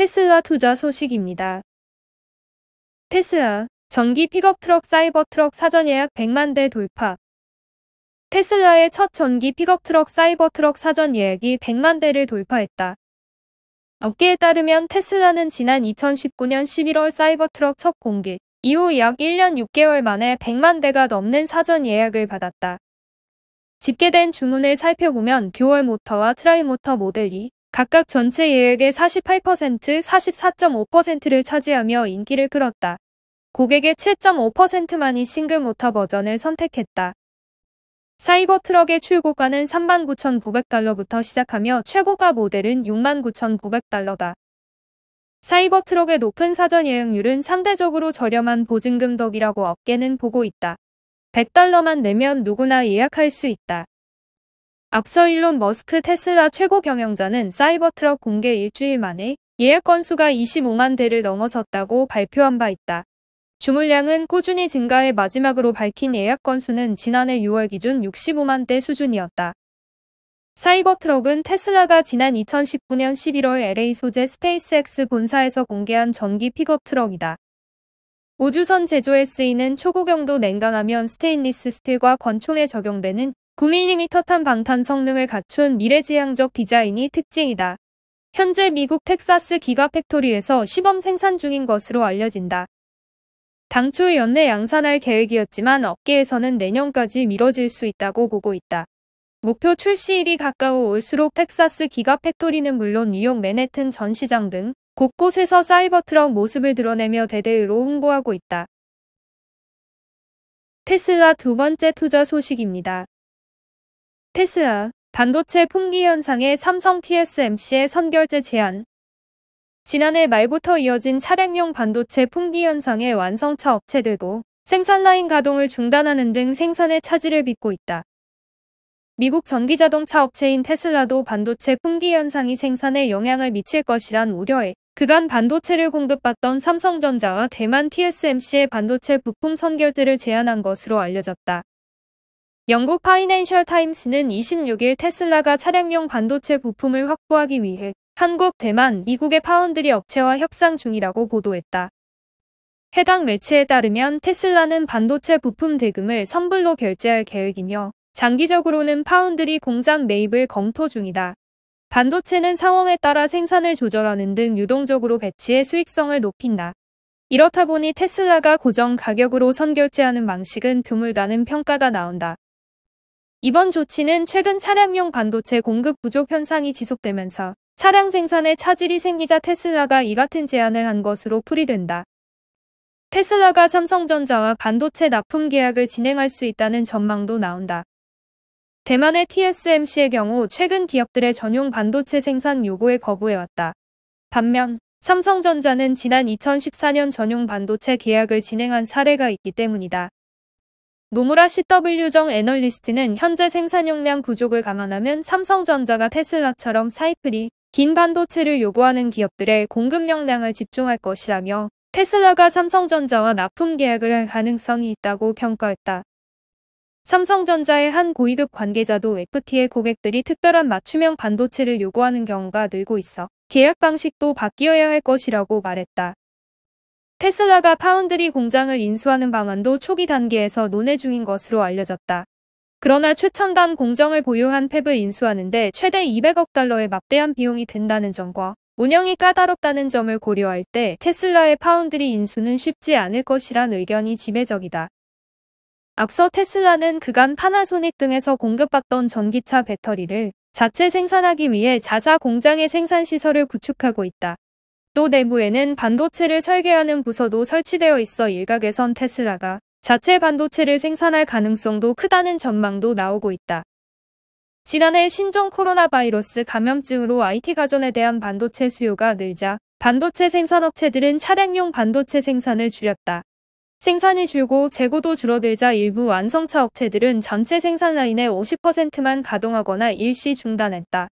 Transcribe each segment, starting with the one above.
테슬라 투자 소식입니다. 테슬라, 전기 픽업트럭 사이버트럭 사전 예약 100만 대 돌파. 테슬라의 첫 전기 픽업트럭 사이버트럭 사전 예약이 100만 대를 돌파했다. 업계에 따르면 테슬라는 지난 2019년 11월 사이버트럭 첫 공개 이후 약 1년 6개월 만에 100만 대가 넘는 사전 예약을 받았다. 집계된 주문을 살펴보면 듀얼 모터와 트라이 모터 모델 2, 각각 전체 예약의 48%, 44.5%를 차지하며 인기를 끌었다. 고객의 7.5%만이 싱글 모터 버전을 선택했다. 사이버트럭의 출고가는 39,900달러부터 시작하며 최고가 모델은 69,900달러다. 사이버트럭의 높은 사전 예약률은 상대적으로 저렴한 보증금 덕이라고 업계는 보고 있다. 100달러만 내면 누구나 예약할 수 있다. 앞서 일론 머스크 테슬라 최고 경영자는 사이버트럭 공개 일주일 만에 예약 건수가 25만 대를 넘어섰다고 발표한 바 있다. 주물량은 꾸준히 증가해 마지막으로 밝힌 예약 건수는 지난해 6월 기준 65만 대 수준이었다. 사이버트럭은 테슬라가 지난 2019년 11월 LA 소재 스페이스X 본사에서 공개한 전기 픽업 트럭이다. 우주선 제조에 쓰이는 초고경도 냉각하면 스테인리스 스틸과 권총에 적용되는 9mm 탄 방탄 성능을 갖춘 미래지향적 디자인이 특징이다. 현재 미국 텍사스 기가 팩토리에서 시범 생산 중인 것으로 알려진다. 당초 연내 양산할 계획이었지만 업계에서는 내년까지 미뤄질 수 있다고 보고 있다. 목표 출시일이 가까워 올수록 텍사스 기가 팩토리는 물론 뉴욕 맨해튼 전시장 등 곳곳에서 사이버트럭 모습을 드러내며 대대로 홍보하고 있다. 테슬라 두 번째 투자 소식입니다. 테스라, 반도체 품귀 현상에 삼성 TSMC의 선결제 제안. 지난해 말부터 이어진 차량용 반도체 품귀 현상에 완성차 업체들도 생산 라인 가동을 중단하는 등 생산의 차질을 빚고 있다. 미국 전기자동차 업체인 테슬라도 반도체 품귀 현상이 생산에 영향을 미칠 것이란 우려에 그간 반도체를 공급받던 삼성전자와 대만 TSMC의 반도체 부품 선결제를 제안한 것으로 알려졌다. 영국 파이낸셜 타임스는 26일 테슬라가 차량용 반도체 부품을 확보하기 위해 한국, 대만, 미국의 파운드리 업체와 협상 중이라고 보도했다. 해당 매체에 따르면 테슬라는 반도체 부품 대금을 선불로 결제할 계획이며 장기적으로는 파운드리 공장 매입을 검토 중이다. 반도체는 상황에 따라 생산을 조절하는 등 유동적으로 배치해 수익성을 높인다. 이렇다 보니 테슬라가 고정 가격으로 선결제하는 방식은 드물다는 평가가 나온다. 이번 조치는 최근 차량용 반도체 공급 부족 현상이 지속되면서 차량 생산에 차질이 생기자 테슬라가 이 같은 제안을 한 것으로 풀이된다. 테슬라가 삼성전자와 반도체 납품 계약을 진행할 수 있다는 전망도 나온다. 대만의 TSMC의 경우 최근 기업들의 전용 반도체 생산 요구에 거부해왔다. 반면 삼성전자는 지난 2014년 전용 반도체 계약을 진행한 사례가 있기 때문이다. 노무라 CW정 애널리스트는 현재 생산용량 부족을 감안하면 삼성전자가 테슬라처럼 사이클이 긴 반도체를 요구하는 기업들의 공급 역량을 집중할 것이라며 테슬라가 삼성전자와 납품 계약을 할 가능성이 있다고 평가했다. 삼성전자의 한 고위급 관계자도 FTA 고객들이 특별한 맞춤형 반도체를 요구하는 경우가 늘고 있어 계약 방식도 바뀌어야 할 것이라고 말했다. 테슬라가 파운드리 공장을 인수하는 방안도 초기 단계에서 논의 중인 것으로 알려졌다. 그러나 최첨단 공정을 보유한 팹을 인수하는데 최대 200억 달러의 막대한 비용이 든다는 점과 운영이 까다롭다는 점을 고려할 때 테슬라의 파운드리 인수는 쉽지 않을 것이란 의견이 지배적이다. 앞서 테슬라는 그간 파나소닉 등에서 공급받던 전기차 배터리를 자체 생산하기 위해 자사 공장의 생산시설을 구축하고 있다. 또 내부에는 반도체를 설계하는 부서도 설치되어 있어 일각에선 테슬라가 자체 반도체를 생산할 가능성도 크다는 전망도 나오고 있다. 지난해 신종 코로나 바이러스 감염증으로 IT 가전에 대한 반도체 수요가 늘자 반도체 생산업체들은 차량용 반도체 생산을 줄였다. 생산이 줄고 재고도 줄어들자 일부 완성차 업체들은 전체 생산 라인의 50%만 가동하거나 일시 중단했다.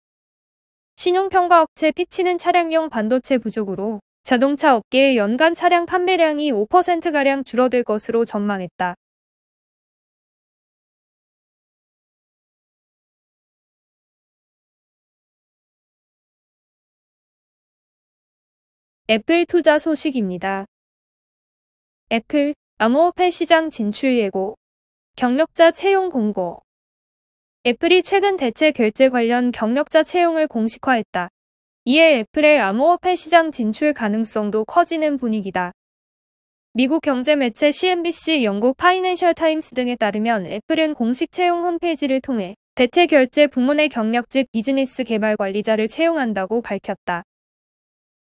신용평가 업체 피치는 차량용 반도체 부족으로 자동차 업계의 연간 차량 판매량이 5%가량 줄어들 것으로 전망했다. 애플 투자 소식입니다. 애플, 암호화폐 시장 진출 예고, 경력자 채용 공고 애플이 최근 대체 결제 관련 경력자 채용을 공식화했다. 이에 애플의 암호화폐 시장 진출 가능성도 커지는 분위기다. 미국 경제 매체 CNBC, 영국 파이낸셜 타임스 등에 따르면 애플은 공식 채용 홈페이지를 통해 대체 결제 부문의 경력직 비즈니스 개발 관리자를 채용한다고 밝혔다.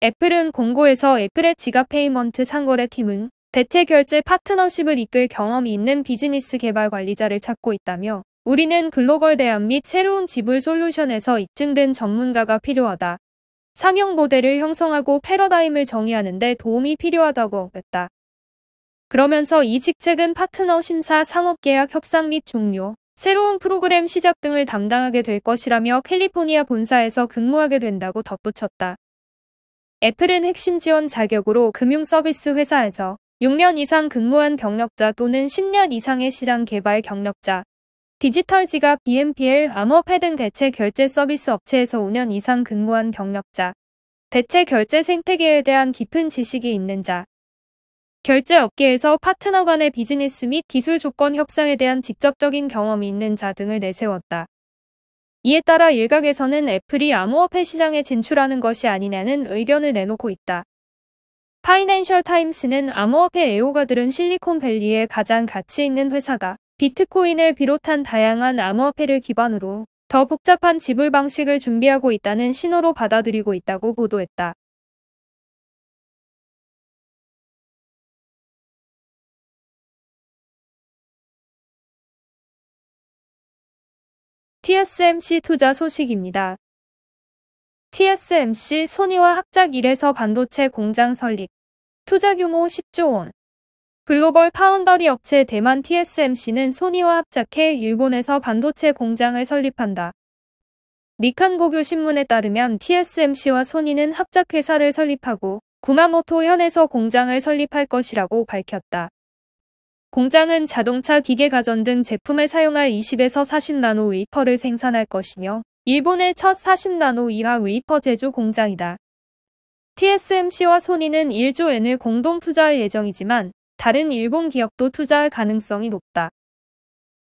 애플은 공고에서 애플의 지갑 페이먼트 상거래 팀은 대체 결제 파트너십을 이끌 경험이 있는 비즈니스 개발 관리자를 찾고 있다며 우리는 글로벌 대안 및 새로운 지불 솔루션에서 입증된 전문가가 필요하다. 상용 모델을 형성하고 패러다임을 정의하는 데 도움이 필요하다고 했다. 그러면서 이 직책은 파트너 심사, 상업계약 협상 및 종료, 새로운 프로그램 시작 등을 담당하게 될 것이라며 캘리포니아 본사에서 근무하게 된다고 덧붙였다. 애플은 핵심 지원 자격으로 금융서비스 회사에서 6년 이상 근무한 경력자 또는 10년 이상의 시장 개발 경력자, 디지털 지갑 BNPL 암호화폐등 대체 결제 서비스 업체에서 5년 이상 근무한 경력자, 대체 결제 생태계에 대한 깊은 지식이 있는 자, 결제 업계에서 파트너 간의 비즈니스 및 기술 조건 협상에 대한 직접적인 경험이 있는 자 등을 내세웠다. 이에 따라 일각에서는 애플이 암호화폐 시장에 진출하는 것이 아니냐는 의견을 내놓고 있다. 파이낸셜 타임스는 암호화폐 애호가들은 실리콘밸리에 가장 가치 있는 회사가 비트코인을 비롯한 다양한 암호화폐를 기반으로 더 복잡한 지불 방식을 준비하고 있다는 신호로 받아들이고 있다고 보도했다. TSMC 투자 소식입니다. TSMC 소니와 합작 1에서 반도체 공장 설립, 투자 규모 10조 원, 글로벌 파운더리 업체 대만 TSMC는 소니와 합작해 일본에서 반도체 공장을 설립한다. 니칸 고교 신문에 따르면 TSMC와 소니는 합작회사를 설립하고 구마모토 현에서 공장을 설립할 것이라고 밝혔다. 공장은 자동차 기계 가전 등제품을 사용할 20에서 40나노 웨이퍼를 생산할 것이며 일본의 첫 40나노 이하 웨이퍼 제조 공장이다. TSMC와 소니는 1조 엔을 공동 투자할 예정이지만 다른 일본 기업도 투자할 가능성이 높다.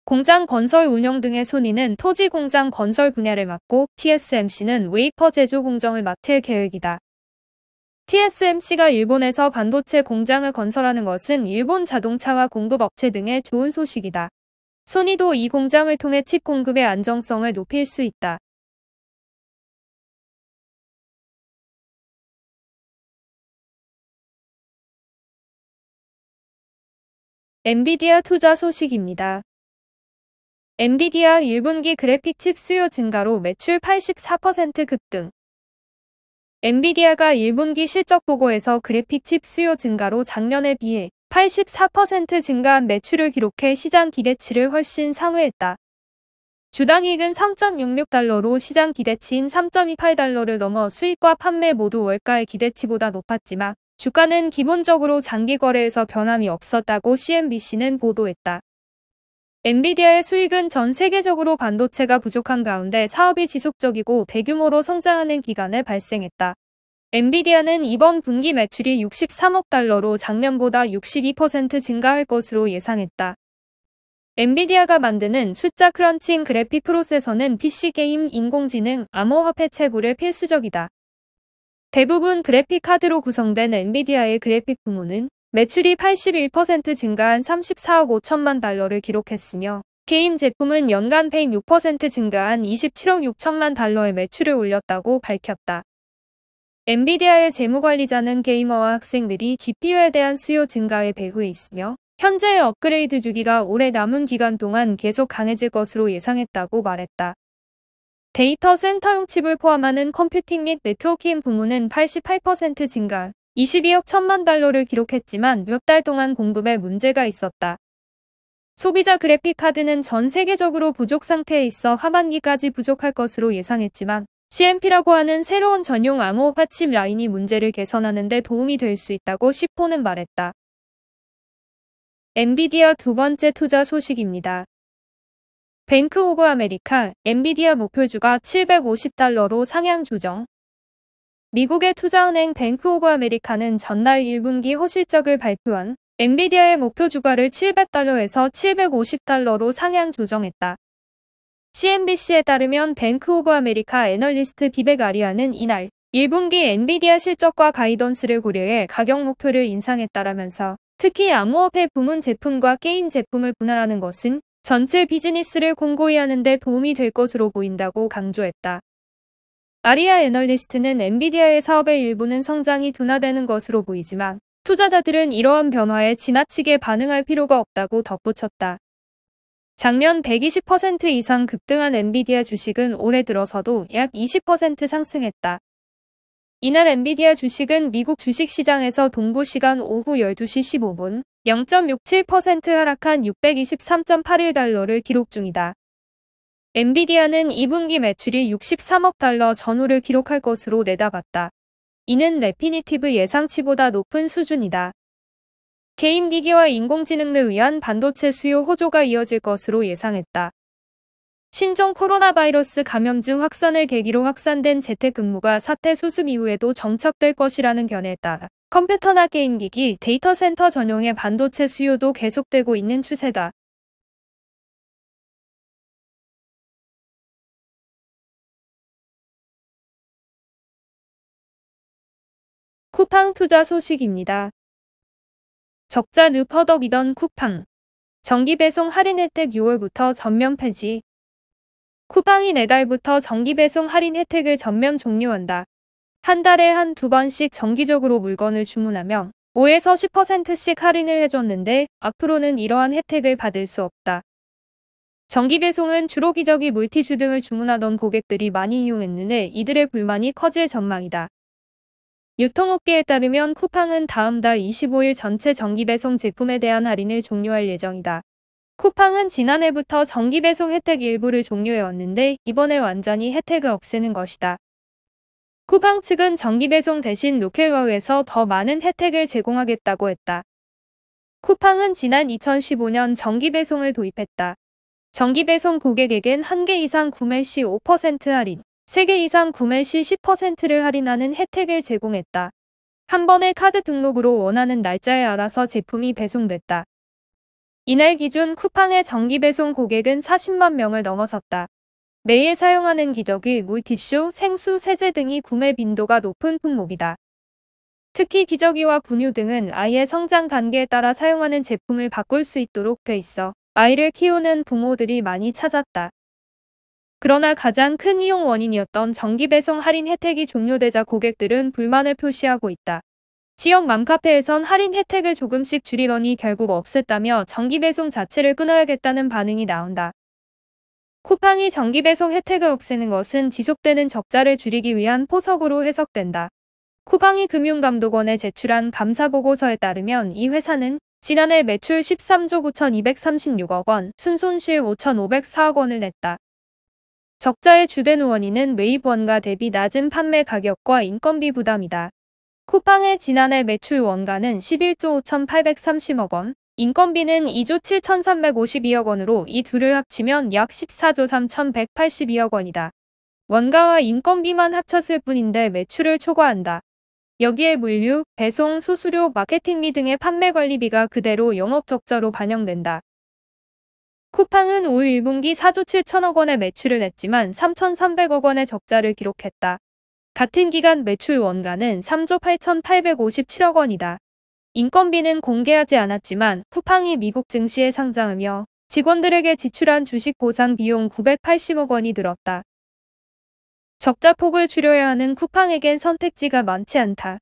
공장 건설 운영 등의 손이는 토지 공장 건설 분야를 맡고 TSMC는 웨이퍼 제조 공정을 맡을 계획이다. TSMC가 일본에서 반도체 공장을 건설하는 것은 일본 자동차와 공급업체 등의 좋은 소식이다. 소니도 이 공장을 통해 칩 공급의 안정성을 높일 수 있다. 엔비디아 투자 소식입니다. 엔비디아 1분기 그래픽칩 수요 증가로 매출 84% 급등. 엔비디아가 1분기 실적 보고에서 그래픽칩 수요 증가로 작년에 비해 84% 증가한 매출을 기록해 시장 기대치를 훨씬 상회했다. 주당이익은 3.66달러로 시장 기대치인 3.28달러를 넘어 수익과 판매 모두 월가의 기대치보다 높았지만 주가는 기본적으로 장기 거래에서 변함이 없었다고 CNBC는 보도했다. 엔비디아의 수익은 전 세계적으로 반도체가 부족한 가운데 사업이 지속적이고 대규모로 성장하는 기간에 발생했다. 엔비디아는 이번 분기 매출이 63억 달러로 작년보다 62% 증가할 것으로 예상했다. 엔비디아가 만드는 숫자 크런칭 그래픽 프로세서는 PC게임, 인공지능, 암호화폐 채굴에 필수적이다. 대부분 그래픽카드로 구성된 엔비디아의 그래픽 부문은 매출이 81% 증가한 34억 5천만 달러를 기록했으며 게임 제품은 연간 106% 증가한 27억 6천만 달러의 매출을 올렸다고 밝혔다. 엔비디아의 재무관리자는 게이머와 학생들이 GPU에 대한 수요 증가에 배후에 있으며 현재의 업그레이드 주기가 올해 남은 기간 동안 계속 강해질 것으로 예상했다고 말했다. 데이터 센터 용칩을 포함하는 컴퓨팅 및 네트워킹 부문은 88% 증가, 22억 천만 달러를 기록했지만 몇 달 동안 공급에 문제가 있었다. 소비자 그래픽 카드는 전 세계적으로 부족 상태에 있어 하반기까지 부족할 것으로 예상했지만 CMP라고 하는 새로운 전용 암호 화칩 라인이 문제를 개선하는 데 도움이 될 수 있다고 시포는 말했다. 엔비디아 두 번째 투자 소식입니다. 뱅크 오브 아메리카, 엔비디아 목표주가 750달러로 상향 조정. 미국의 투자은행 뱅크 오브 아메리카는 전날 1분기 호실적을 발표한 엔비디아의 목표 주가를 700달러에서 750달러로 상향 조정했다. CNBC에 따르면 뱅크 오브 아메리카 애널리스트 비백 아리아는 이날 1분기 엔비디아 실적과 가이던스를 고려해 가격 목표를 인상했다라면서 특히 암호화폐 부문 제품과 게임 제품을 분할하는 것은 전체 비즈니스를 공고히 하는데 도움이 될 것으로 보인다고 강조했다. 아리아 애널리스트는 엔비디아의 사업의 일부는 성장이 둔화되는 것으로 보이지만 투자자들은 이러한 변화에 지나치게 반응할 필요가 없다고 덧붙였다. 작년 120% 이상 급등한 엔비디아 주식은 올해 들어서도 약 20% 상승했다. 이날 엔비디아 주식은 미국 주식시장에서 동부 시간 오후 12시 15분 0.67% 하락한 623.81달러를 기록 중이다. 엔비디아는 2분기 매출이 63억 달러 전후를 기록할 것으로 내다봤다. 이는 레피니티브 예상치보다 높은 수준이다. 개인 기기와 인공지능을 위한 반도체 수요 호조가 이어질 것으로 예상했다. 신종 코로나 바이러스 감염증 확산을 계기로 확산된 재택근무가 사태 수습 이후에도 정착될 것이라는 견해에 따라 컴퓨터나 게임기기, 데이터 센터 전용의 반도체 수요도 계속되고 있는 추세다. 쿠팡 투자 소식입니다. 적자 르퍼덕이던 쿠팡. 정기배송 할인 혜택 6월부터 전면 폐지. 쿠팡이 내달부터 정기배송 할인 혜택을 전면 종료한다. 한 달에 한 두 번씩 정기적으로 물건을 주문하며 5에서 10%씩 할인을 해줬는데 앞으로는 이러한 혜택을 받을 수 없다. 정기 배송은 주로 기저귀 물티슈 등을 주문하던 고객들이 많이 이용했는데 이들의 불만이 커질 전망이다. 유통업계에 따르면 쿠팡은 다음 달 25일 전체 정기 배송 제품에 대한 할인을 종료할 예정이다. 쿠팡은 지난해부터 정기 배송 혜택 일부를 종료해왔는데 이번에 완전히 혜택을 없애는 것이다. 쿠팡 측은 정기 배송 대신 로켓웨어에서 더 많은 혜택을 제공하겠다고 했다. 쿠팡은 지난 2015년 정기 배송을 도입했다. 정기 배송 고객에겐 한 개 이상 구매 시 5% 할인, 3개 이상 구매 시 10%를 할인하는 혜택을 제공했다. 한 번의 카드 등록으로 원하는 날짜에 알아서 제품이 배송됐다. 이날 기준 쿠팡의 정기 배송 고객은 40만 명을 넘어섰다. 매일 사용하는 기저귀, 물티슈, 생수, 세제 등이 구매 빈도가 높은 품목이다. 특히 기저귀와 분유 등은 아이의 성장 단계에 따라 사용하는 제품을 바꿀 수 있도록 돼 있어 아이를 키우는 부모들이 많이 찾았다. 그러나 가장 큰 이용 원인이었던 정기배송 할인 혜택이 종료되자 고객들은 불만을 표시하고 있다. 지역 맘카페에선 할인 혜택을 조금씩 줄이더니 결국 없앴다며 정기배송 자체를 끊어야겠다는 반응이 나온다. 쿠팡이 정기배송 혜택을 없애는 것은 지속되는 적자를 줄이기 위한 포석으로 해석된다. 쿠팡이 금융감독원에 제출한 감사보고서에 따르면 이 회사는 지난해 매출 13조 9,236억 원, 순손실 5,504억 원을 냈다. 적자의 주된 원인은 웨이브원과 대비 낮은 판매 가격과 인건비 부담이다. 쿠팡의 지난해 매출 원가는 11조 5,830억 원, 인건비는 2조 7,352억 원으로 이 둘을 합치면 약 14조 3,182억 원이다. 원가와 인건비만 합쳤을 뿐인데 매출을 초과한다. 여기에 물류, 배송, 수수료, 마케팅비 등의 판매 관리비가 그대로 영업적자로 반영된다. 쿠팡은 올 1분기 4조 7천억 원의 매출을 냈지만 3,300억 원의 적자를 기록했다. 같은 기간 매출 원가는 3조 8,857억 원이다. 인건비는 공개하지 않았지만 쿠팡이 미국 증시에 상장하며 직원들에게 지출한 주식 보상 비용 980억 원이 늘었다. 적자 폭을 줄여야 하는 쿠팡에겐 선택지가 많지 않다.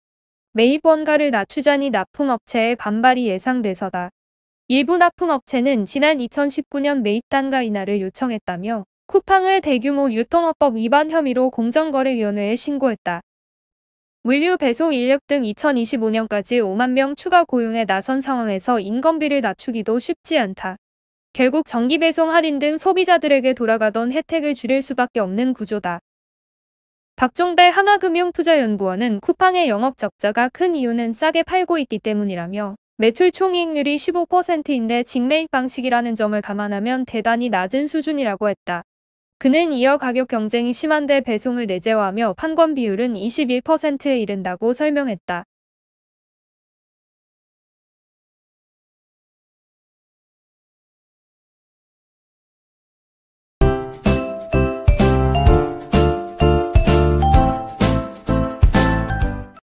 매입 원가를 낮추자니 납품업체의 반발이 예상돼서다. 일부 납품업체는 지난 2019년 매입 단가 인하를 요청했다며 쿠팡을 대규모 유통업법 위반 혐의로 공정거래위원회에 신고했다. 물류 배송 인력 등 2025년까지 5만 명 추가 고용에 나선 상황에서 인건비를 낮추기도 쉽지 않다. 결국 전기 배송 할인 등 소비자들에게 돌아가던 혜택을 줄일 수밖에 없는 구조다. 박종배 하나금융투자연구원은 쿠팡의 영업 적자가 큰 이유는 싸게 팔고 있기 때문이라며 매출 총이익률이 15%인데 직매입 방식이라는 점을 감안하면 대단히 낮은 수준이라고 했다. 그는 이어 가격 경쟁이 심한데 배송을 내재화하며 판권 비율은 21%에 이른다고 설명했다.